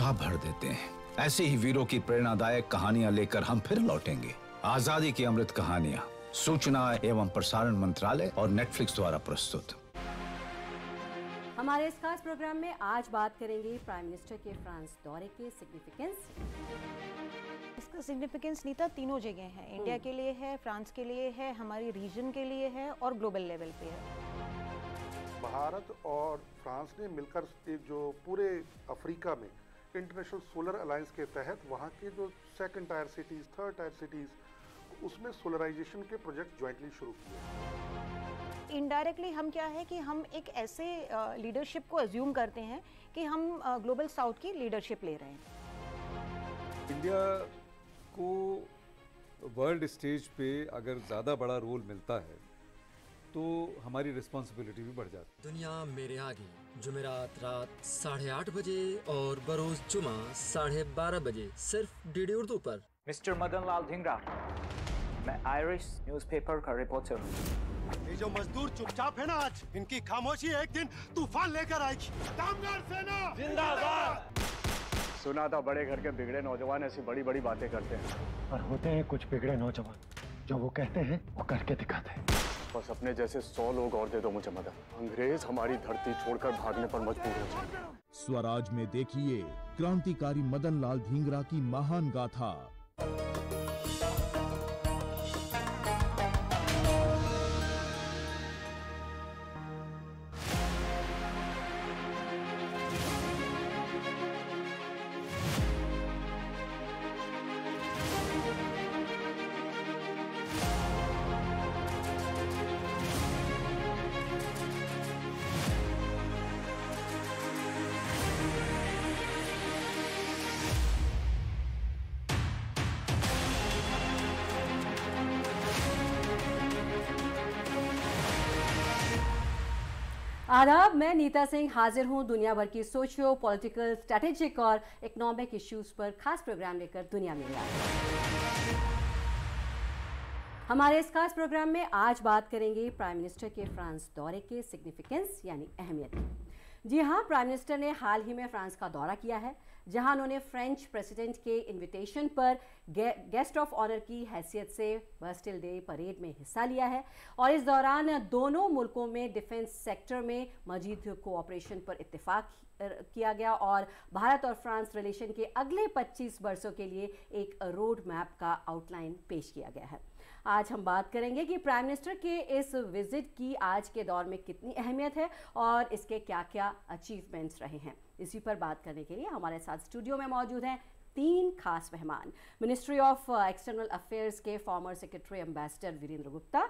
उत्साह भर देते हैं ऐसे ही वीरों की प्रेरणादायक कहानियां लेकर हम फिर लौटेंगे आजादी की अमृत कहानियां सूचना एवं प्रसारण मंत्रालय और नेटफ्लिक्स द्वारा प्रस्तुत हमारे इस खास प्रोग्राम में आज बात करेंगे प्राइम मिनिस्टर के फ्रांस दौरे के सिग्निफिकेंस इसका सिग्निफिकेंस नीता तीनों जगह है हम्म। इंडिया के लिए है फ्रांस के लिए है हमारी रीजन के लिए है और ग्लोबल लेवल पे है भारत और फ्रांस ने मिलकर एक जो पूरे अफ्रीका में इंटरनेशनल सोलर अलायंस के तहत वहाँ के जो second tier cities third tier cities उसमें सोलराइजेशन के प्रोजेक्ट ज्वाइंटली शुरू किए इनडायरेक्टली हम क्या है कि हम एक ऐसे लीडरशिप को एज्यूम करते हैं कि हम ग्लोबल साउथ की लीडरशिप ले रहे हैं इंडिया को वर्ल्ड स्टेज पे अगर ज़्यादा बड़ा रोल मिलता है तो हमारी रिस्पॉन्सिबिलिटी भी बढ़ जाती दुनिया मेरे आगे जुमेरात रात साढ़े आठ बजे और बरोज जुमा साढ़े बारह बजे सिर्फ डीडी उर्दू पर मिस्टर मदन लाल धिंगरा मैं आयरिश न्यूज़पेपर का रिपोर्टर हूँ ये जो मजदूर चुपचाप है ना आज इनकी खामोशी एक दिन तूफान लेकर आएगी कामगार सेना जिंदाबाद सुना था बड़े घर के बिगड़े नौजवान ऐसी बड़ी बड़ी बातें करते हैं पर होते हैं कुछ बिगड़े नौजवान जो वो कहते हैं वो करके दिखाते हैं बस अपने जैसे सौ लोग और दे दो मुझे मदद अंग्रेज हमारी धरती छोड़कर भागने पर मजबूर हो जाए स्वराज में देखिए क्रांतिकारी मदन लाल धींगरा की महान गाथा आदाब मैं नीता सिंह हाजिर हूँ दुनिया भर की सोशियो पॉलिटिकल स्ट्रैटेजिक और इकोनॉमिक इश्यूज पर खास प्रोग्राम लेकर दुनिया में हमारे इस खास प्रोग्राम में आज बात करेंगे प्राइम मिनिस्टर के फ्रांस दौरे के सिग्निफिकेंस यानी अहमियत जी हाँ प्राइम मिनिस्टर ने हाल ही में फ्रांस का दौरा किया है जहां उन्होंने फ्रेंच प्रेसिडेंट के इनविटेशन पर गे, गेस्ट ऑफ ऑनर की हैसियत से बर्स्टिल डे परेड में हिस्सा लिया है और इस दौरान दोनों मुल्कों में डिफेंस सेक्टर में मजीद कोऑपरेशन पर इतफाक किया गया और भारत और फ्रांस रिलेशन के अगले 25 वर्षों के लिए एक रोड मैप का आउटलाइन पेश किया गया है आज हम बात करेंगे कि प्राइम मिनिस्टर के इस विजिट की आज के दौर में कितनी अहमियत है और इसके क्या क्या अचीवमेंट्स रहे हैं इसी पर बात करने के लिए हमारे साथ स्टूडियो में मौजूद हैं तीन खास मेहमान मिनिस्ट्री ऑफ एक्सटर्नल अफेयर्स के former secretary ambassador Virendra Gupta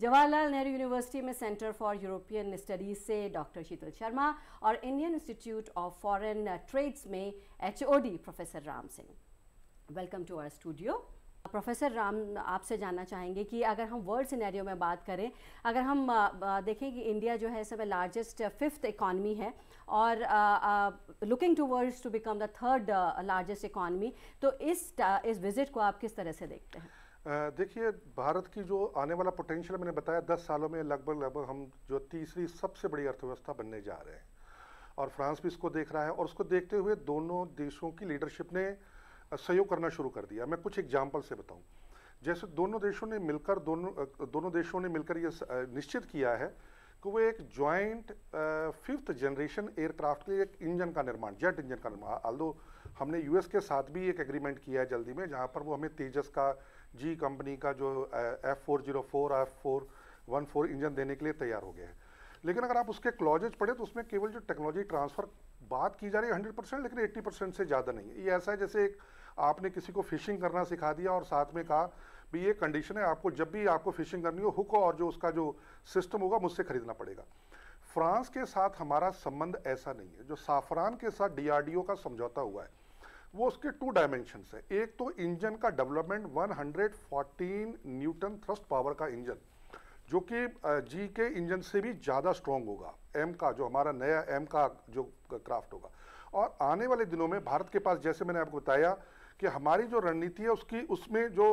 Jawaharlal Nehru university में सेंटर फॉर यूरोपियन स्टडीज़ से डॉक्टर शीतल शर्मा और Indian institute of foreign trades में एच professor Ram Singh welcome to our studio professor Ram आपसे जानना चाहेंगे कि अगर हम वर्ल्ड सिनेरियो में बात करें अगर हम देखें कि इंडिया जो है सब लार्जेस्ट फिफ्थ इकॉनमी है और looking to world to become the third largest economy तो इस इस विजिट को आप किस तरह से देखते हैं देखिए भारत की जो आने वाला पोटेंशियल मैंने बताया दस सालों में लगभग लगभग हम जो तीसरी सबसे बड़ी अर्थव्यवस्था बनने जा रहे हैं और फ्रांस भी इसको देख रहा है और उसको देखते हुए दोनों देशों की लीडरशिप ने सहयोग करना शुरू कर दिया मैं कुछ एग्जाम्पल से बताऊँ जैसे दोनों देशों ने मिलकर दोनों दोनों देशों ने मिलकर ये निश्चित किया है कि वो एक ज्वाइंट फिफ्थ जनरेशन एयरक्राफ्ट के लिए एक इंजन का निर्माण जेट इंजन का निर्माण आल हमने यूएस के साथ भी एक एग्रीमेंट किया है जल्दी में जहाँ पर वो हमें तेजस का जी कंपनी का जो F four zero four F four one four engine देने के लिए तैयार हो गया है लेकिन अगर आप उसके क्लॉजेज पढ़े तो उसमें केवल जो टेक्नोलॉजी ट्रांसफ़र बात की जा रही है हंड्रेड परसेंट लेकिन एट्टी परसेंट से ज़्यादा नहीं है ये ऐसा है जैसे एक आपने किसी को फिशिंग करना सिखा दिया और साथ में कहा भी ये कंडीशन है आपको जब भी आपको फिशिंग करनी हो हुक और जो उसका जो सिस्टम होगा मुझसे खरीदना पड़ेगा फ्रांस के साथ हमारा संबंध ऐसा नहीं है जो साफरान के साथ डीआरडीओ का समझौता हुआ है वो उसके टू डायमेंशन है एक तो इंजन का डेवलपमेंट 114 न्यूटन थ्रस्ट पावर का इंजन जो कि जी के इंजन से भी ज़्यादा स्ट्रॉन्ग होगा एम का जो हमारा नया एम का जो क्राफ्ट होगा और आने वाले दिनों में भारत के पास जैसे मैंने आपको बताया कि हमारी जो रणनीति है उसकी उसमें जो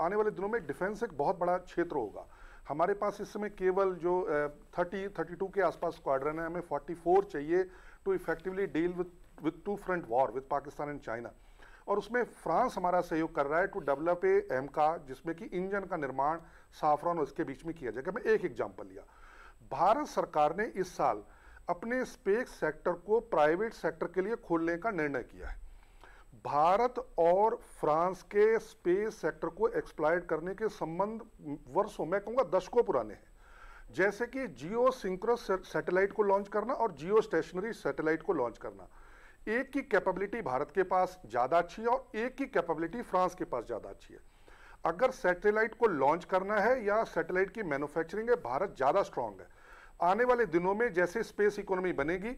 आने वाले दिनों में डिफेंस एक बहुत बड़ा क्षेत्र होगा हमारे पास इस समय केवल जो थर्टी थर्टी टू के आसपास स्क्वाड्रन है हमें फोर्टी फोर चाहिए to effectively deal with with two front war with Pakistan and China और उसमें फ्रांस हमारा सहयोग कर रहा है टू डेवलप ए एम का जिसमें कि इंजन का निर्माण साफरान और इसके बीच में किया जाएगा मैं एक एग्जाम्पल लिया भारत सरकार ने इस साल अपने स्पेस सेक्टर को प्राइवेट सेक्टर के लिए खोलने का निर्णय किया है भारत और फ्रांस के स्पेस सेक्टर को एक्सप्लाइड करने के संबंध वर्षों मैं कहूँगा दशकों पुराने हैं जैसे कि जियो सिंक्रस सैटेलाइट को लॉन्च करना और जियो स्टेशनरी सैटेलाइट को लॉन्च करना एक की कैपेबिलिटी भारत के पास ज़्यादा अच्छी है और एक की कैपेबिलिटी फ्रांस के पास ज़्यादा अच्छी है अगर सैटेलाइट को लॉन्च करना है या सैटेलाइट की मैन्युफैक्चरिंग है भारत ज़्यादा स्ट्रांग है आने वाले दिनों में जैसे स्पेस इकोनॉमी बनेगी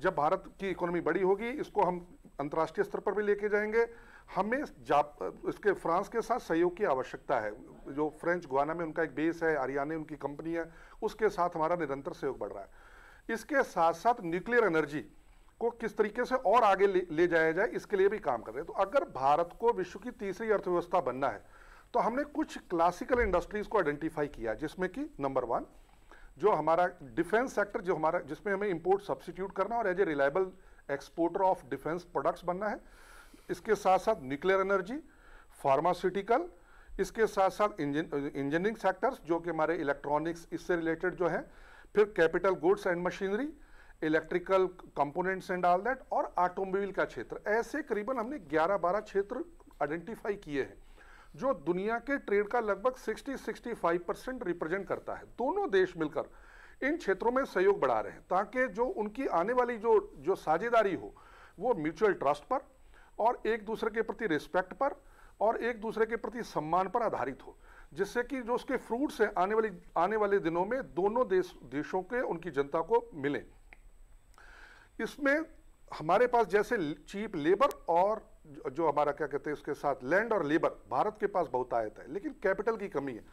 जब भारत की इकोनॉमी बड़ी होगी इसको हम अंतर्राष्ट्रीय स्तर पर भी लेके जाएंगे हमें जाप इसके फ्रांस के साथ सहयोग की आवश्यकता है जो फ्रेंच गुआना में उनका एक बेस है हरियाणा उनकी कंपनी है उसके साथ हमारा निरंतर सहयोग बढ़ रहा है इसके साथ साथ न्यूक्लियर एनर्जी को किस तरीके से और आगे ले, ले जाया जाए इसके लिए भी काम कर रहे हैं तो अगर भारत को विश्व की तीसरी अर्थव्यवस्था बनना है तो हमने कुछ क्लासिकल इंडस्ट्रीज को आइडेंटिफाई किया जिसमें कि नंबर वन जो हमारा डिफेंस सेक्टर जो हमारा जिसमें हमें इंपोर्ट सब्सिट्यूट करना और as a reliable exporter of defence products बनना है इसके साथ साथ न्यूक्लियर एनर्जी फार्मास्यूटिकल इसके साथ साथ इंजीनियरिंग सेक्टर्स जो कि हमारे इलेक्ट्रॉनिक्स इससे रिलेटेड जो है फिर capital goods and machinery electrical components and all that और ऑटोमोबाइल का क्षेत्र ऐसे करीबन हमने 11-12 क्षेत्र आइडेंटिफाई किए हैं जो दुनिया के ट्रेड का लगभग 60-65 परसेंट रिप्रेजेंट करता है दोनों देश मिलकर इन क्षेत्रों में सहयोग बढ़ा रहे हैं ताकि जो उनकी आने वाली जो जो साझेदारी हो वो म्यूचुअल ट्रस्ट पर और एक दूसरे के प्रति रिस्पेक्ट पर और एक दूसरे के प्रति सम्मान पर आधारित हो जिससे कि जो उसके फ्रूट्स हैं आने वाली आने वाले दिनों में दोनों देश देशों के उनकी जनता को मिले इसमें हमारे पास जैसे चीप लेबर और जो हमारा क्या कहते हैं उसके साथ लैंड और लेबर भारत के पास बहुत आयत है लेकिन कैपिटल की कमी है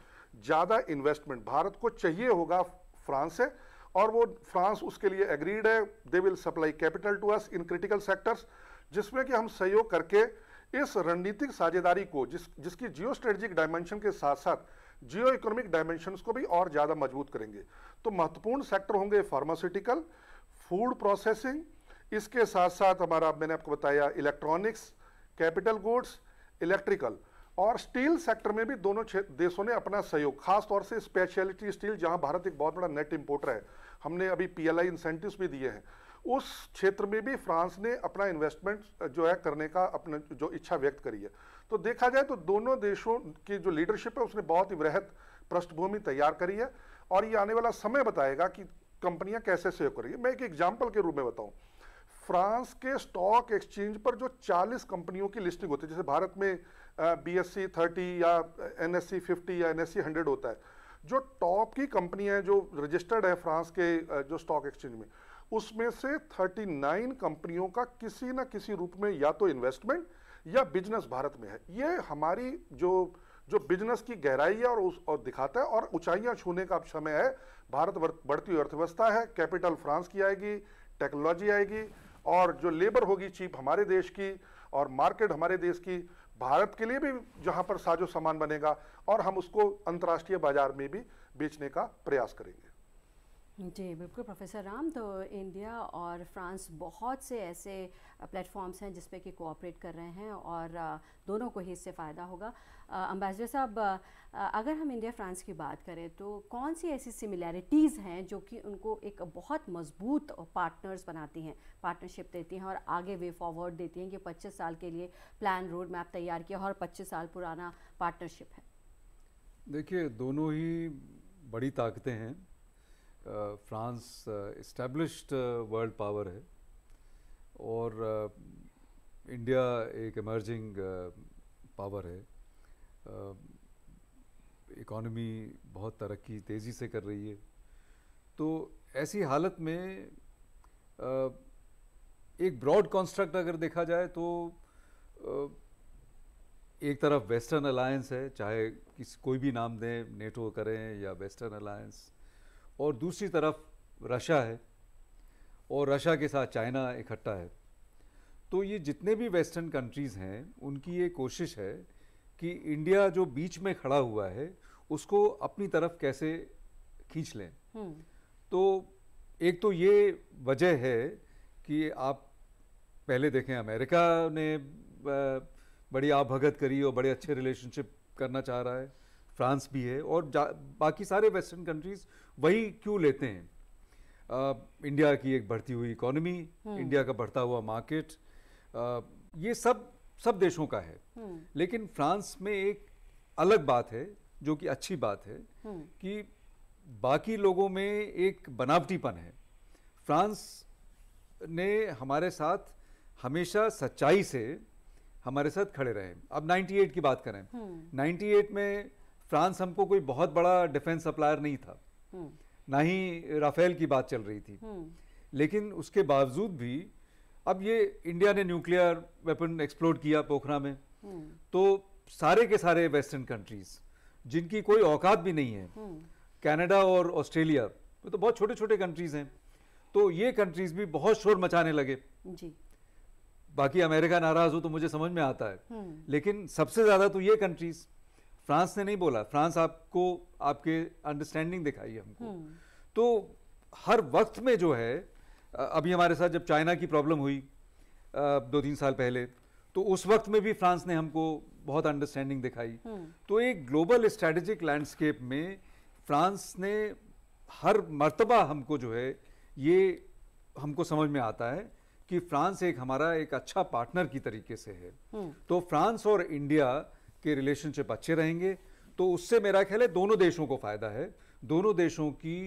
ज़्यादा इन्वेस्टमेंट भारत को चाहिए होगा फ्रांस है और वो फ्रांस उसके लिए एग्रीड है they will supply capital to us in critical sectors जिसमें कि हम सहयोग करके इस रणनीतिक साझेदारी को जिस जिसकी जियो स्ट्रेटजिक डायमेंशन के साथ साथ जियो इकोनॉमिक डायमेंशन को भी और ज़्यादा मजबूत करेंगे तो महत्वपूर्ण सेक्टर होंगे फार्मास्यूटिकल फूड प्रोसेसिंग इसके साथ साथ हमारा मैंने आपको बताया इलेक्ट्रॉनिक्स कैपिटल गुड्स इलेक्ट्रिकल और स्टील सेक्टर में भी दोनों देशों ने अपना सहयोग खासतौर से स्पेशलिटी स्टील जहां भारत एक बहुत बड़ा नेट इम्पोर्टर है हमने अभी पीएलआई इंसेंटिव्स भी दिए हैं उस क्षेत्र में भी फ्रांस ने अपना इन्वेस्टमेंट जो है करने का अपना जो इच्छा व्यक्त करी है तो देखा जाए तो दोनों देशों की जो लीडरशिप है उसने बहुत ही वृहत पृष्ठभूमि तैयार करी है और ये आने वाला समय बताएगा कि कंपनियां कैसे सहयोग करेंगी मैं एक एग्जाम्पल के रूप में बताऊँ फ्रांस के स्टॉक एक्सचेंज पर जो 40 कंपनियों की लिस्टिंग होती है जैसे भारत में बी एस सी थर्टी या एन एस सी फिफ्टी या एन एस सी हंड्रेड होता है जो टॉप की कंपनियां जो रजिस्टर्ड है फ्रांस के जो स्टॉक एक्सचेंज में उसमें से 39 कंपनियों का किसी ना किसी रूप में या तो इन्वेस्टमेंट या बिजनेस भारत में है ये हमारी जो जो बिजनेस की गहराई है और उस और दिखाता है और ऊंचाइयां छूने का समय है भारत बढ़ती हुई अर्थव्यवस्था है कैपिटल फ्रांस की आएगी टेक्नोलॉजी आएगी और जो लेबर होगी चीप हमारे देश की और मार्केट हमारे देश की भारत के लिए भी जहाँ पर साजो सामान बनेगा और हम उसको अंतर्राष्ट्रीय बाजार में भी बेचने का प्रयास करेंगे जी बिल्कुल प्रोफेसर राम तो इंडिया और फ्रांस बहुत से ऐसे प्लेटफॉर्म्स हैं जिसपे कि कोऑपरेट कर रहे हैं और दोनों को ही इससे फ़ायदा होगा अम्बेसडर साहब अगर हम इंडिया फ्रांस की बात करें तो कौन सी ऐसी सिमिलैरिटीज़ हैं जो कि उनको एक बहुत मजबूत पार्टनर्स बनाती हैं पार्टनरशिप देती हैं और आगे वे फॉरवर्ड देती हैं कि पच्चीस साल के लिए प्लान रोड मैप तैयार किया और पच्चीस साल पुराना पार्टनरशिप है देखिए दोनों ही बड़ी ताकतें हैं फ्रांस इस्टेब्लिश्ड वर्ल्ड पावर है और इंडिया एक इमर्जिंग पावर है इकॉनमी बहुत तरक्की तेज़ी से कर रही है तो ऐसी हालत में एक ब्रॉड कॉन्स्ट्रक्ट अगर देखा जाए तो एक तरफ वेस्टर्न अलायंस है चाहे किसी कोई भी नाम दें नेटो करें या वेस्टर्न अलायंस और दूसरी तरफ रशिया है और रशिया के साथ चाइना इकट्ठा है तो ये जितने भी वेस्टर्न कंट्रीज़ हैं उनकी ये कोशिश है कि इंडिया जो बीच में खड़ा हुआ है उसको अपनी तरफ कैसे खींच लें हम्म। तो एक तो ये वजह है कि आप पहले देखें अमेरिका ने बड़ी आप भगत करी और बड़े अच्छे रिलेशनशिप करना चाह रहा है फ्रांस भी है और बाकी सारे वेस्टर्न कंट्रीज वही क्यों लेते हैं आ, इंडिया की एक बढ़ती हुई इकोनॉमी हम्म। इंडिया का बढ़ता हुआ मार्केट आ, ये सब सब देशों का है हम्म। लेकिन फ्रांस में एक अलग बात है जो कि अच्छी बात है हम्म। कि बाकी लोगों में एक बनावटीपन है फ्रांस ने हमारे साथ हमेशा सच्चाई से हमारे साथ खड़े रहे अब 98 की बात करें 98 में फ्रांस हमको कोई बहुत बड़ा डिफेंस सप्लायर नहीं था हम्म। ना ही राफेल की बात चल रही थी हम्म। लेकिन उसके बावजूद भी अब ये इंडिया ने न्यूक्लियर वेपन एक्सप्लोड किया पोखरा में हम्म। तो सारे के सारे वेस्टर्न कंट्रीज जिनकी कोई औकात भी नहीं है कनाडा और ऑस्ट्रेलिया तो बहुत छोटे छोटे कंट्रीज हैं तो ये कंट्रीज भी बहुत शोर मचाने लगे जी बाकी अमेरिका नाराज हो तो मुझे समझ में आता है लेकिन सबसे ज्यादा तो ये कंट्रीज फ्रांस ने नहीं बोला फ्रांस आपको आपके अंडरस्टैंडिंग दिखाई हमको हम्म। तो हर वक्त में जो है अभी हमारे साथ जब चाइना की प्रॉब्लम हुई दो तीन साल पहले तो उस वक्त में भी फ्रांस ने हमको बहुत अंडरस्टैंडिंग दिखाई हम्म। तो एक ग्लोबल स्ट्रेटेजिक लैंडस्केप में फ्रांस ने हर मर्तबा हमको जो है ये हमको समझ में आता है कि फ्रांस एक हमारा एक अच्छा पार्टनर की तरीके से है हम्म। तो फ्रांस और इंडिया के रिलेशनशिप अच्छे रहेंगे तो उससे मेरा ख्याल है दोनों देशों को फ़ायदा है दोनों देशों की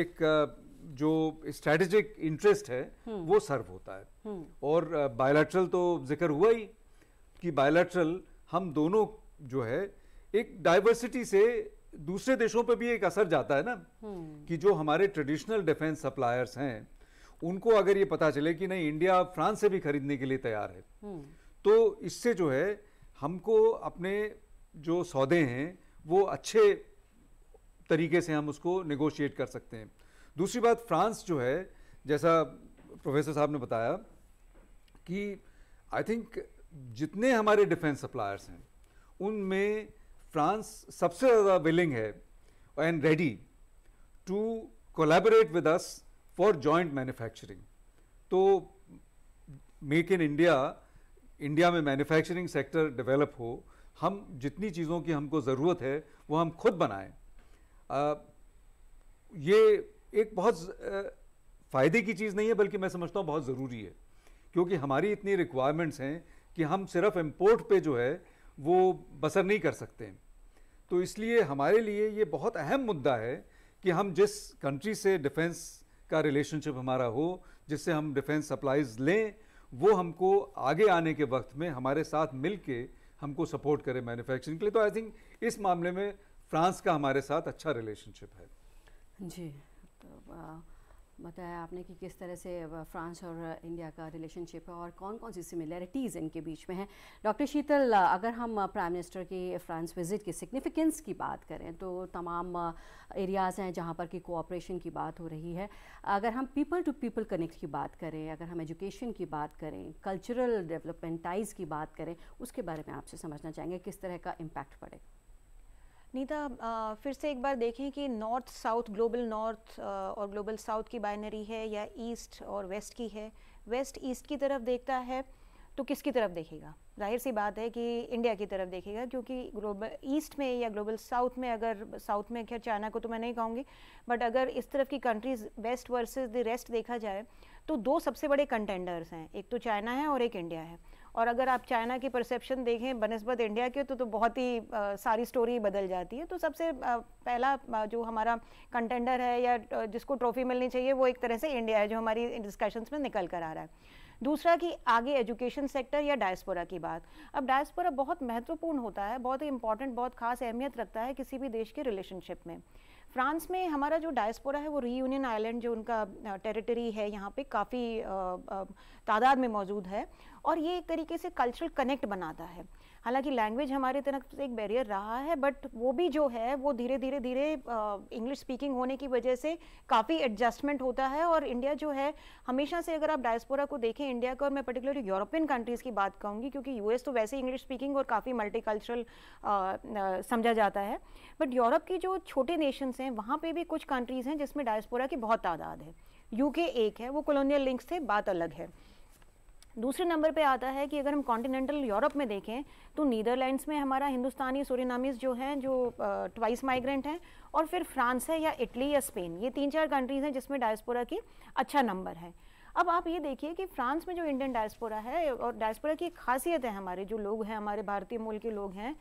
एक जो स्ट्रेटेजिक इंटरेस्ट है हम्म। वो सर्व होता है हम्म। और बायोलेट्रल तो जिक्र हुआ ही कि बायोलैटरल हम दोनों जो है एक डाइवर्सिटी से दूसरे देशों पे भी एक असर जाता है ना हम्म। कि जो हमारे ट्रेडिशनल डिफेंस सप्लायर्स हैं उनको अगर ये पता चले कि नहीं इंडिया फ्रांस से भी खरीदने के लिए तैयार है तो इससे जो है हमको अपने जो सौदे हैं वो अच्छे तरीके से हम उसको नेगोशिएट कर सकते हैं दूसरी बात फ्रांस जो है जैसा प्रोफेसर साहब ने बताया कि आई थिंक जितने हमारे डिफेंस सप्लायर्स हैं उनमें फ्रांस सबसे ज़्यादा विलिंग है and ready to collaborate with us for joint manufacturing तो मेक इन इंडिया इंडिया में मैन्युफैक्चरिंग सेक्टर डेवलप हो हम जितनी चीज़ों की हमको ज़रूरत है वो हम खुद बनाएं ये एक बहुत फ़ायदे की चीज़ नहीं है बल्कि मैं समझता हूँ बहुत ज़रूरी है क्योंकि हमारी इतनी रिक्वायरमेंट्स हैं कि हम सिर्फ इम्पोर्ट पे जो है वो बसर नहीं कर सकते तो इसलिए हमारे लिए ये बहुत अहम मुद्दा है कि हम जिस कंट्री से डिफेंस का रिलेशनशिप हमारा हो जिससे हम डिफेंस सप्लाईज लें वो हमको आगे आने के वक्त में हमारे साथ मिल के हमको सपोर्ट करे मैन्युफैक्चरिंग के लिए तो आई थिंक इस मामले में फ्रांस का हमारे साथ अच्छा रिलेशनशिप है जी तो बताया आपने कि किस तरह से फ्रांस और इंडिया का रिलेशनशिप है और कौन कौन सी सिमिलैरिटीज़ इनके बीच में हैं डॉक्टर शीतल अगर हम प्राइम मिनिस्टर की फ्रांस विज़िट की सिग्निफिकेंस की बात करें तो तमाम एरियाज़ हैं जहां पर कि कोऑपरेशन की बात हो रही है अगर हम पीपल टू पीपल कनेक्ट की बात करें अगर हम एजुकेशन की बात करें कल्चरल डेवलपमेंटाइज की बात करें उसके बारे में आपसे समझना चाहेंगे किस तरह का इम्पैक्ट पड़ेगा नीता फिर से एक बार देखें कि नॉर्थ साउथ ग्लोबल नॉर्थ और ग्लोबल साउथ की बाइनरी है या ईस्ट और वेस्ट की है वेस्ट ईस्ट की तरफ देखता है तो किसकी तरफ देखेगा जाहिर सी बात है कि इंडिया की तरफ देखेगा क्योंकि ग्लोबल ईस्ट में या ग्लोबल साउथ में अगर साउथ में खैर चाइना को तो मैं नहीं कहूँगी बट अगर इस तरफ की countries west versus the rest देखा जाए तो दो सबसे बड़े कंटेंडर्स हैं एक तो चाइना है और एक इंडिया है और अगर आप चाइना की परसेप्शन देखें बनस्बत इंडिया के तो तो बहुत ही आ, सारी स्टोरी बदल जाती है तो सबसे आ, पहला जो हमारा कंटेंडर है या जिसको ट्रॉफी मिलनी चाहिए वो एक तरह से इंडिया है जो हमारी डिस्कशंस में निकल कर आ रहा है दूसरा कि आगे एजुकेशन सेक्टर या डायस्पोरा की बात अब डायस्पोरा बहुत महत्वपूर्ण होता है बहुत ही इंपॉर्टेंट बहुत खास अहमियत रखता है किसी भी देश के रिलेशनशिप में फ्रांस में हमारा जो डायस्पोरा है वो रीयूनियन आइलैंड जो उनका टेरिटरी है यहाँ पे काफ़ी तादाद में मौजूद है और ये एक तरीके से कल्चरल कनेक्ट बनाता है हालांकि लैंग्वेज हमारे तरफ से एक बैरियर रहा है बट वो भी जो है वो धीरे धीरे धीरे इंग्लिश स्पीकिंग होने की वजह से काफ़ी एडजस्टमेंट होता है और इंडिया जो है हमेशा से अगर आप डायस्पोरा को देखें इंडिया का और मैं पर्टिकुलरली यूरोपियन कंट्रीज़ की बात कहूँगी क्योंकि यूएस तो वैसे इंग्लिश स्पीकिंग और काफ़ी मल्टीकल्चरल समझा जाता है बट यूरोप की जो छोटे नेशंस हैं वहाँ पर भी कुछ कंट्रीज़ हैं जिसमें डायस्पोरा की बहुत तादाद है यूके एक है वो कॉलोनियल लिंक्स से बात अलग है दूसरे नंबर पे आता है कि अगर हम कॉन्टिनेंटल यूरोप में देखें तो नीदरलैंड्स में हमारा हिंदुस्तानी सोरिनामीज जो हैं जो ट्वाइस माइग्रेंट हैं और फिर फ्रांस है या इटली या स्पेन ये तीन चार कंट्रीज़ हैं जिसमें डायस्पोरा की अच्छा नंबर है अब आप ये देखिए कि फ्रांस में जो इंडियन डायस्पोरा है और डायस्पोरा की एक खासियत है हमारे जो लोग हैं हमारे भारतीय मूल के लोग हैं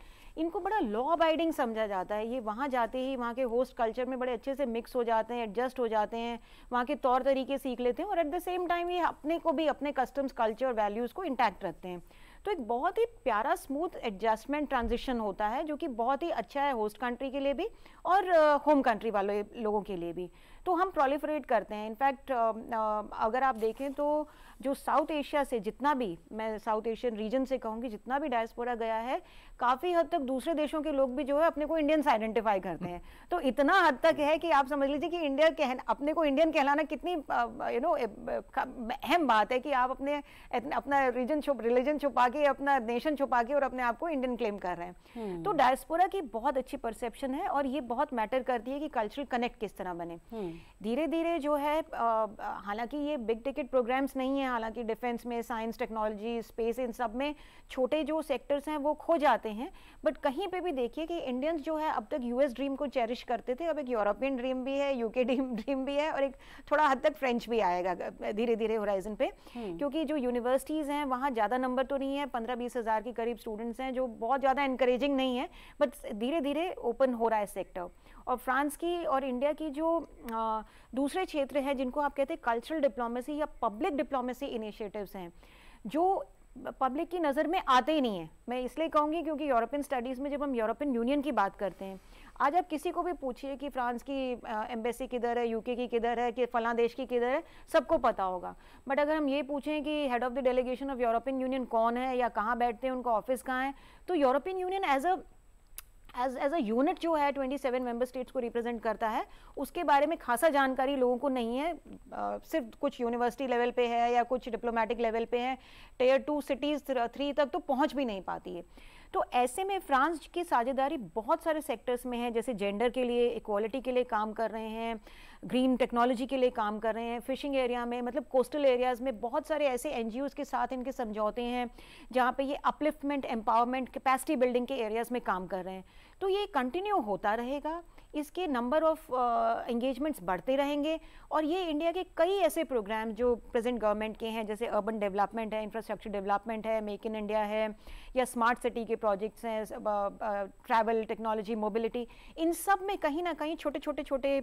इनको बड़ा लॉ अबाइडिंग समझा जाता है ये वहाँ जाते ही वहाँ के होस्ट कल्चर में बड़े अच्छे से मिक्स हो जाते हैं एडजस्ट हो जाते हैं वहाँ के तौर तरीके सीख लेते हैं और एट द सेम टाइम ये अपने को भी अपने कस्टम्स कल्चर और वैल्यूज़ को इंटैक्ट रखते हैं तो एक बहुत ही प्यारा स्मूथ एडजस्टमेंट ट्रांजिशन होता है जो कि बहुत ही अच्छा है होस्ट कंट्री के लिए भी और होम uh, कंट्री वाले लोगों के लिए भी तो हम प्रोलिफरेट करते हैं इनफैक्ट अगर आप देखें तो जो साउथ एशिया से जितना भी मैं साउथ एशियन रीजन से कहूँगी जितना भी डायस्पोरा गया है काफ़ी हद तक दूसरे देशों के लोग भी जो है अपने को इंडियंस आइडेंटिफाई करते हैं तो इतना हद तक है कि आप समझ लीजिए कि इंडिया कहन अपने को इंडियन कहलाना कितनी यू नो अहम बात है कि आप अपने अपना रीजन छुप रिलीजन छुपा के अपना नेशन छुपा के और अपने आप को इंडियन क्लेम कर रहे हैं हम्म। तो डायस्पोरा की बहुत अच्छी परसेप्शन है और ये बहुत मैटर करती है कि कल्चरल कनेक्ट किस तरह बने हम्म। धीरे धीरे जो है हालांकि ये बिग टिकट प्रोग्राम्स नहीं है हालांकि डिफेंस में साइंस टेक्नोलॉजी स्पेस इन सब में छोटे जो सेक्टर्स हैं वो खो जाते हैं बट कहीं पे भी देखिए कि इंडियंस जो है अब तक यूएस ड्रीम को चेरिश करते थे अब एक यूरोपियन ड्रीम भी है यूके ड्रीम ड्रीम भी है और एक थोड़ा हद तक फ्रेंच भी आएगा धीरे धीरे होराइजन पे हम्म। क्योंकि जो यूनिवर्सिटीज़ हैं वहाँ ज़्यादा नंबर तो नहीं है पंद्रह बीस के करीब स्टूडेंट्स हैं जो बहुत ज़्यादा इंकरेजिंग नहीं है बट धीरे धीरे ओपन हो रहा है सेक्टर और फ्रांस की और इंडिया की जो आ, दूसरे क्षेत्र हैं जिनको आप कहते हैं कल्चरल डिप्लोमेसी या पब्लिक डिप्लोमेसी इनिशिएटिव्स हैं जो पब्लिक की नज़र में आते ही नहीं है मैं इसलिए कहूँगी क्योंकि यूरोपियन स्टडीज़ में जब हम यूरोपियन यूनियन की बात करते हैं आज आप किसी को भी पूछिए कि फ्रांस की एम्बेसी किधर है यूके की किधर है कि फलां देश की किधर है सबको पता होगा बट अगर हम ये पूछें कि head of the delegation of European Union कौन है या कहाँ बैठते हैं उनका ऑफिस कहाँ है तो European Union as a as as a unit जो है 27 मेंबर स्टेट्स को रिप्रेजेंट करता है उसके बारे में खासा जानकारी लोगों को नहीं है आ, सिर्फ कुछ यूनिवर्सिटी लेवल पे है या कुछ डिप्लोमेटिक लेवल पे है टेयर टू सिटीज़ थ्री तक तो पहुँच भी नहीं पाती है तो ऐसे में फ्रांस की साझेदारी बहुत सारे सेक्टर्स में है जैसे जेंडर के लिए इक्वालिटी के लिए काम कर रहे हैं ग्रीन टेक्नोलॉजी के लिए काम कर रहे हैं फिशिंग एरिया में मतलब कोस्टल एरियाज़ में बहुत सारे ऐसे एन के साथ इनके समझौते हैं जहाँ पर ये अपलिफ्टमेंट एम्पावरमेंट कैपेसिटी बिल्डिंग के एरियाज़ में काम कर रहे हैं तो ये कंटिन्यू होता रहेगा इसके नंबर ऑफ एंगेजमेंट्स बढ़ते रहेंगे और ये इंडिया के कई ऐसे प्रोग्राम जो प्रेजेंट गवर्नमेंट के हैं जैसे अर्बन डेवलपमेंट है इंफ्रास्ट्रक्चर डेवलपमेंट है मेक इन इंडिया है या स्मार्ट सिटी के प्रोजेक्ट्स हैं ट्रैवल टेक्नोलॉजी मोबिलिटी इन सब में कहीं ना कहीं छोटे छोटे छोटे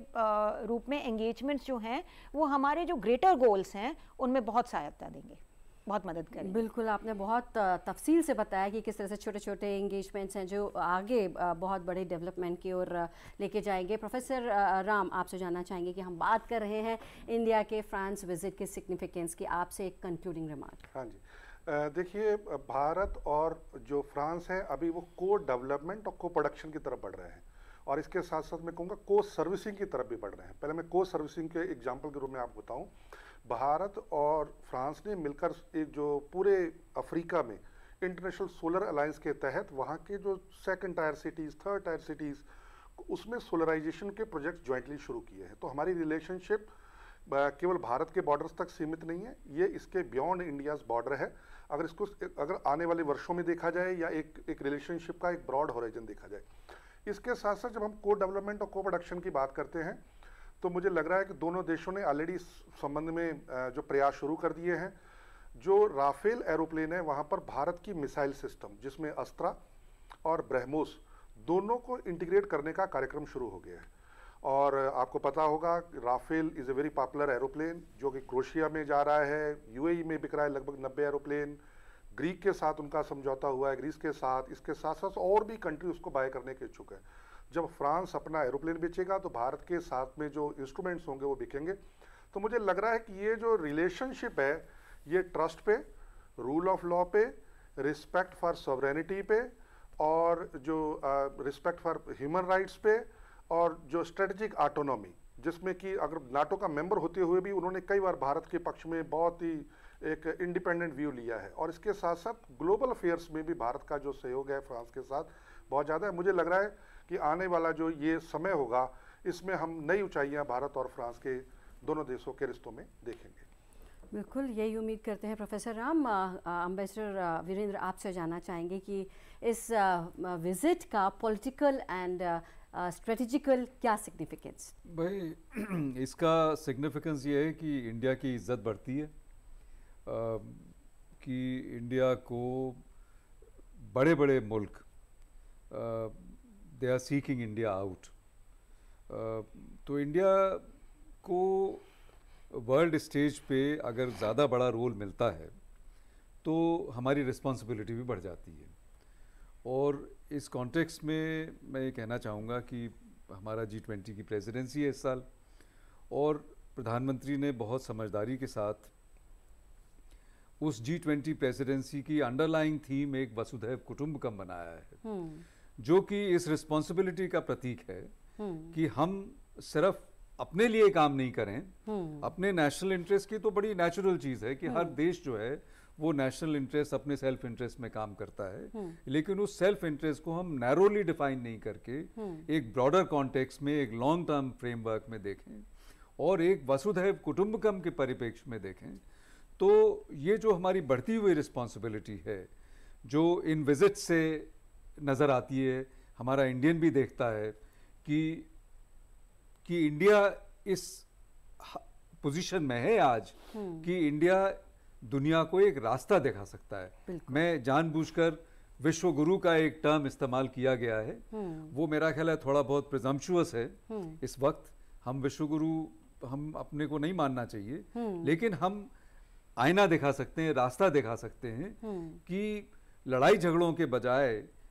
रूप में एंगेजमेंट्स जो हैं वो हमारे जो ग्रेटर गोल्स हैं उनमें बहुत सहायता देंगे बहुत मदद करें बिल्कुल आपने बहुत तफसील से बताया कि किस तरह से छोटे छोटे इंगेजमेंट्स हैं जो आगे बहुत बड़े डेवलपमेंट की ओर लेके जाएंगे प्रोफेसर राम आपसे जानना चाहेंगे कि हम बात कर रहे हैं इंडिया के फ्रांस विजिट के सिग्निफिकेंस की आपसे एक कंक्लूडिंग रिमार्क हाँ जी देखिए भारत और जो फ्रांस है अभी वो को डेवलपमेंट और को प्रोडक्शन की तरफ बढ़ रहे हैं और इसके साथ साथ मैं कहूँगा को सर्विसिंग की तरफ भी बढ़ रहे हैं पहले मैं को सर्विसिंग के एग्जाम्पल के रूप में आपको बताऊँ भारत और फ्रांस ने मिलकर एक जो पूरे अफ्रीका में इंटरनेशनल सोलर अलायंस के तहत वहाँ के जो second tier cities third tier cities उसमें सोलराइजेशन के प्रोजेक्ट ज्वाइंटली शुरू किए हैं तो हमारी रिलेशनशिप केवल भारत के बॉर्डर्स तक सीमित नहीं है ये इसके बियॉन्ड इंडियाज़ बॉर्डर है अगर इसको अगर आने वाले वर्षों में देखा जाए या एक एक रिलेशनशिप का एक ब्रॉड होराइजन देखा जाए इसके साथ साथ जब हम को डेवलपमेंट और को प्रोडक्शन की बात करते हैं तो मुझे लग रहा है कि दोनों देशों ने ऑलरेडी इस संबंध में जो प्रयास शुरू कर दिए हैं जो राफेल एरोप्लेन है वहाँ पर भारत की मिसाइल सिस्टम जिसमें अस्त्रा और ब्रह्मोस दोनों को इंटीग्रेट करने का कार्यक्रम शुरू हो गया है और आपको पता होगा Rafale is a very popular aeroplane जो कि क्रोशिया में जा रहा है यूएई e में बिक रहा है लगभग नब्बे एरोप्लेन ग्रीक के साथ उनका समझौता हुआ है ग्रीस के साथ इसके साथ साथ और भी कंट्री उसको बाय करने के इच्छुक है जब फ्रांस अपना एरोप्लेन बेचेगा तो भारत के साथ में जो इंस्ट्रूमेंट्स होंगे वो बिकेंगे तो मुझे लग रहा है कि ये जो रिलेशनशिप है ये ट्रस्ट पे रूल ऑफ लॉ पे रिस्पेक्ट फॉर सॉवरेनिटी पे और जो रिस्पेक्ट फॉर ह्यूमन राइट्स पे और जो स्ट्रेटजिक ऑटोनॉमी जिसमें कि अगर नाटो का मेंबर होते हुए भी उन्होंने कई बार भारत के पक्ष में बहुत ही एक इंडिपेंडेंट व्यू लिया है और इसके साथ साथ ग्लोबल अफेयर्स में भी भारत का जो सहयोग है फ्रांस के साथ बहुत ज़्यादा है मुझे लग रहा है कि आने वाला जो ये समय होगा इसमें हम नई ऊंचाइयां भारत और फ्रांस के दोनों देशों के रिश्तों में देखेंगे बिल्कुल यही उम्मीद करते हैं प्रोफेसर राम अम्बेसडर वीरेंद्र आपसे जानना चाहेंगे कि इस विज़िट का पॉलिटिकल एंड स्ट्रेटजिकल क्या सिग्निफिकेंस भाई इसका सिग्निफिकेंस ये है कि इंडिया की इज्जत बढ़ती है कि इंडिया को बड़े बड़े मुल्क they are seeking India out तो इंडिया को वर्ल्ड स्टेज पे अगर ज़्यादा बड़ा रोल मिलता है तो हमारी रिस्पॉन्सिबिलिटी भी बढ़ जाती है और इस कॉन्टेक्स्ट में मैं ये कहना चाहूँगा कि हमारा जी ट्वेंटी की प्रेसिडेंसी है इस साल और प्रधानमंत्री ने बहुत समझदारी के साथ उस जी ट्वेंटी प्रेसिडेंसी की अंडरलाइंग थीम एक वसुधैव कुटुंबकम बनाया है हम्म। जो कि इस रिस्पॉन्सिबिलिटी का प्रतीक है हम्म। कि हम सिर्फ अपने लिए काम नहीं करें हम्म। अपने नेशनल इंटरेस्ट की तो बड़ी नेचुरल चीज़ है कि हर देश जो है वो नेशनल इंटरेस्ट अपने सेल्फ इंटरेस्ट में काम करता है लेकिन उस सेल्फ इंटरेस्ट को हम नैरोली डिफाइन नहीं करके एक ब्रॉडर कॉन्टेक्स में एक लॉन्ग टर्म फ्रेमवर्क में देखें और एक वसुधैव कुटुंबकम के परिप्रेक्ष्य में देखें तो ये जो हमारी बढ़ती हुई रिस्पॉन्सिबिलिटी है जो इन विजिट से नज़र आती है हमारा इंडियन भी देखता है कि कि इंडिया इस पोजीशन में है आज हम्म। कि इंडिया दुनिया को एक रास्ता दिखा सकता है मैं जानबूझकर विश्व गुरु का एक टर्म इस्तेमाल किया गया है हम्म। वो मेरा ख्याल है थोड़ा बहुत प्रिजम्पशुअस है हम्म। इस वक्त हम विश्व गुरु हम अपने को नहीं मानना चाहिए लेकिन हम आईना दिखा सकते हैं रास्ता दिखा सकते हैं हम्म। कि लड़ाई झगड़ों के बजाय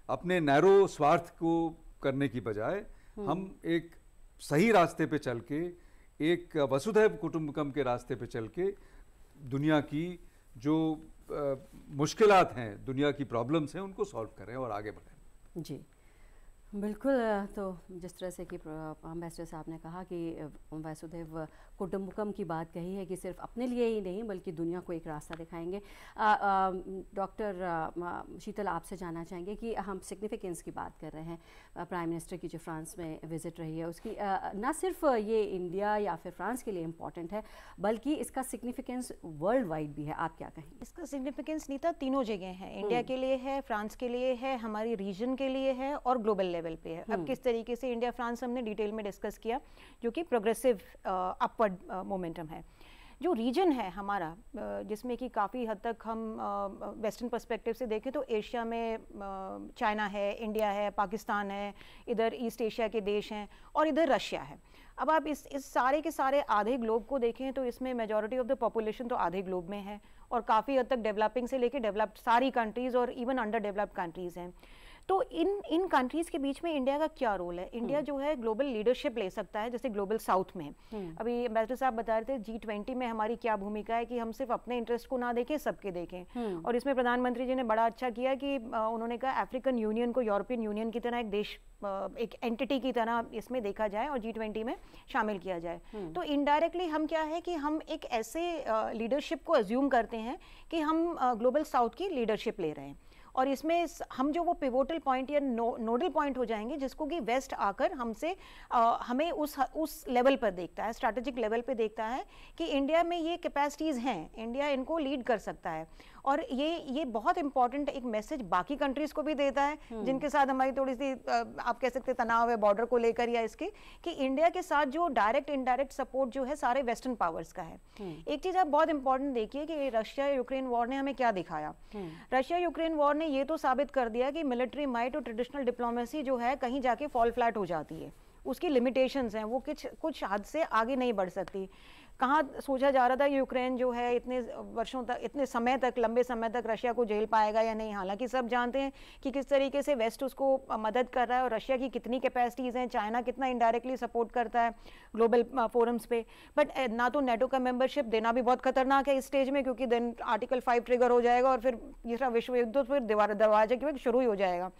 अपने नैरो स्वार्थ को करने की बजाय हम्म। हम एक सही रास्ते पे चल के एक वसुधैव कुटुंबकम के रास्ते पे चल के दुनिया की जो मुश्किलात हैं दुनिया की प्रॉब्लम्स हैं उनको सॉल्व करें और आगे बढ़ें जी बिल्कुल तो जिस तरह से कि अम्बेसडर साहब ने कहा कि वैसुदेव कुटुम्बकम की बात कही है कि सिर्फ अपने लिए ही नहीं बल्कि दुनिया को एक रास्ता दिखाएंगे डॉक्टर शीतल आपसे जानना चाहेंगे कि हम सिग्निफिकेंस की बात कर रहे हैं प्राइम मिनिस्टर की जो फ्रांस में विज़िट रही है उसकी ना सिर्फ ये इंडिया या फिर फ्रांस के लिए इम्पॉर्टेंट है बल्कि इसका सिग्निफिकेंस वर्ल्ड वाइड भी है आप क्या कहें इसका सिग्निफिकेंस नीता तीनों जगह है इंडिया हम्म। के लिए है फ्रांस के लिए है हमारी रीजन के लिए है और ग्लोबल लेवल लेवल पे है अब हम्म। किस तरीके से इंडिया फ्रांस हमने डिटेल में डिस्कस किया जो कि प्रोग्रेसिव अपवर्ड मोमेंटम है जो रीजन है हमारा जिसमें कि काफ़ी हद तक हम वेस्टर्न पर्सपेक्टिव से देखें तो एशिया में चाइना है इंडिया है पाकिस्तान है इधर ईस्ट एशिया के देश हैं और इधर रशिया है अब आप इस इस सारे के सारे आधे ग्लोब को देखें तो इसमें मेजॉरिटी ऑफ द पॉपुलेशन तो आधे ग्लोब में है और काफ़ी हद तक डेवलपिंग से लेके डेवलप्ड सारी कंट्रीज़ और इवन अंडर डेवलप्ड कंट्रीज़ हैं तो इन इन कंट्रीज के बीच में इंडिया का क्या रोल है इंडिया हम्म। जो है ग्लोबल लीडरशिप ले सकता है जैसे ग्लोबल साउथ में हम्म। अभी अम्बेसडर साहब बता रहे थे जी ट्वेंटी में हमारी क्या भूमिका है कि हम सिर्फ अपने इंटरेस्ट को ना देखें सबके देखें हम्म। और इसमें प्रधानमंत्री जी ने बड़ा अच्छा किया कि उन्होंने कहा अफ्रीकन यूनियन को यूरोपियन यूनियन की तरह एक देश एक एंटिटी की तरह इसमें देखा जाए और जी ट्वेंटी में शामिल किया जाए तो इनडायरेक्टली हम क्या है कि हम एक ऐसे लीडरशिप को एज्यूम करते हैं कि हम ग्लोबल साउथ की लीडरशिप ले रहे हैं और इसमें हम जो वो पिवोटल पॉइंट या नो, नोडल पॉइंट हो जाएंगे जिसको कि वेस्ट आकर हमसे हमें उस उस लेवल पर देखता है स्ट्रैटेजिक लेवल पर देखता है कि इंडिया में ये कैपेसिटीज़ हैं इंडिया इनको लीड कर सकता है और ये ये बहुत इंपॉर्टेंट एक मैसेज बाकी कंट्रीज को भी देता है हम्म। जिनके साथ हमारी थोड़ी सी आप कह सकते तनाव है बॉर्डर को लेकर या इसके कि इंडिया के साथ जो डायरेक्ट इनडायरेक्ट सपोर्ट जो है सारे वेस्टर्न पावर्स का है हम्म। एक चीज आप बहुत इंपॉर्टेंट देखिए कि रशिया यूक्रेन वॉर ने हमें क्या दिखाया रशिया यूक्रेन वॉर ने ये तो साबित कर दिया कि मिलिट्री माइट और ट्रेडिशनल डिप्लोमेसी जो है कहीं जाके फॉल फ्लैट हो जाती है उसकी लिमिटेशंस हैं वो कुछ कुछ हद से आगे नहीं बढ़ सकती कहाँ सोचा जा रहा था यूक्रेन जो है इतने वर्षों तक इतने समय तक लंबे समय तक रशिया को झेल पाएगा या नहीं हालांकि सब जानते हैं कि किस तरीके से वेस्ट उसको मदद कर रहा है और रशिया की कितनी कैपेसिटीज़ हैं चाइना कितना इनडायरेक्टली सपोर्ट करता है ग्लोबल फोरम्स पे बट ना तो नेटो का मेम्बरशिप देना भी बहुत खतरनाक है इस स्टेज में क्योंकि देन आर्टिकल फाइव ट्रिगर हो जाएगा और फिर तीसरा विश्व युद्ध तो फिर दीवार दरवाजे के शुरू ही हो जाएगा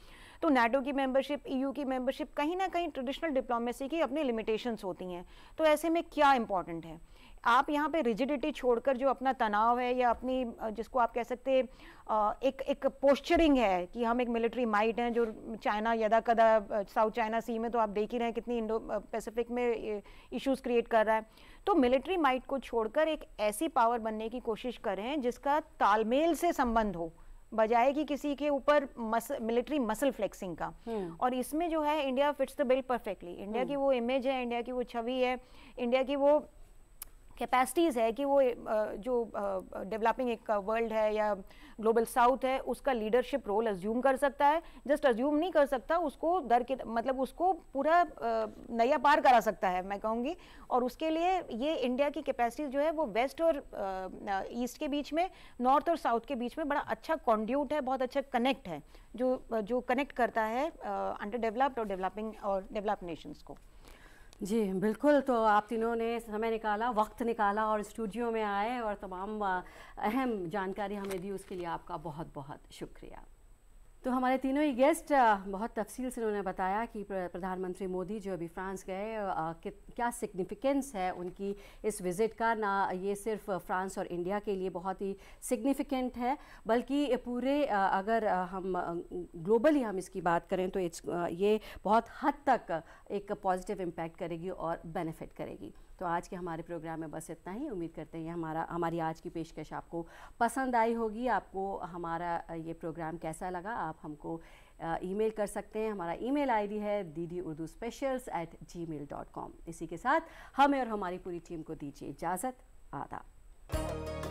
तो नेटो की मेंबरशिप ईयू e की मेंबरशिप कहीं ना कहीं ट्रेडिशनल डिप्लोमेसी की अपनी लिमिटेशंस होती हैं तो ऐसे में क्या इंपॉर्टेंट है आप यहाँ पे रिजिडिटी छोड़कर जो अपना तनाव है या अपनी जिसको आप कह सकते हैं एक एक पोस्चरिंग है कि हम एक मिलिट्री माइट हैं जो चाइना यदा कदा साउथ चाइना सी में तो आप देख ही रहे हैं कितनी इंडो पैसिफिक में इश्यूज क्रिएट कर रहा है तो मिलिट्री माइट को छोड़कर एक ऐसी पावर बनने की कोशिश करें जिसका तालमेल से संबंध हो बजाय कि किसी के ऊपर मस, मिलिट्री मसल फ्लेक्सिंग का हम्म। और इसमें जो है India fits the bill perfectly India की वो इमेज है इंडिया की वो छवि है इंडिया की वो कैपेसिटीज़ है कि वो जो डेवलपिंग एक वर्ल्ड है या ग्लोबल साउथ है उसका लीडरशिप रोल अज्यूम कर सकता है जस्ट अज्यूम नहीं कर सकता उसको दर के मतलब उसको पूरा नया पार करा सकता है मैं कहूँगी और उसके लिए ये इंडिया की कैपेसिटी जो है वो वेस्ट और ईस्ट के बीच में नॉर्थ और साउथ के बीच में बड़ा अच्छा कॉन्ड्यूट है बहुत अच्छा कनेक्ट है जो जो कनेक्ट करता है अंडर डेवलप्ड और डेवलपिंग और डेवलप नेशंस को जी बिल्कुल तो आप तीनों ने समय निकाला वक्त निकाला और स्टूडियो में आए और तमाम अहम जानकारी हमें दी उसके लिए आपका बहुत बहुत शुक्रिया तो हमारे तीनों ही गेस्ट बहुत तफसील से उन्होंने बताया कि प्रधानमंत्री मोदी जो अभी फ्रांस गए क्या सिग्निफिकेंस है उनकी इस विज़िट का ना ये सिर्फ फ्रांस और इंडिया के लिए बहुत ही सिग्निफिकेंट है बल्कि पूरे अगर हम ग्लोबली हम इसकी बात करें तो इट्स ये बहुत हद तक एक पॉजिटिव इम्पैक्ट करेगी और बेनिफिट करेगी तो आज के हमारे प्रोग्राम में बस इतना ही उम्मीद करते हैं हमारा हमारी आज की पेशकश आपको पसंद आई होगी आपको हमारा ये प्रोग्राम कैसा लगा आप हमको ईमेल कर सकते हैं हमारा ईमेल आईडी है दीदी Urdu specials at gmail dot com इसी के साथ हमें और हमारी पूरी टीम को दीजिए इजाज़त आदा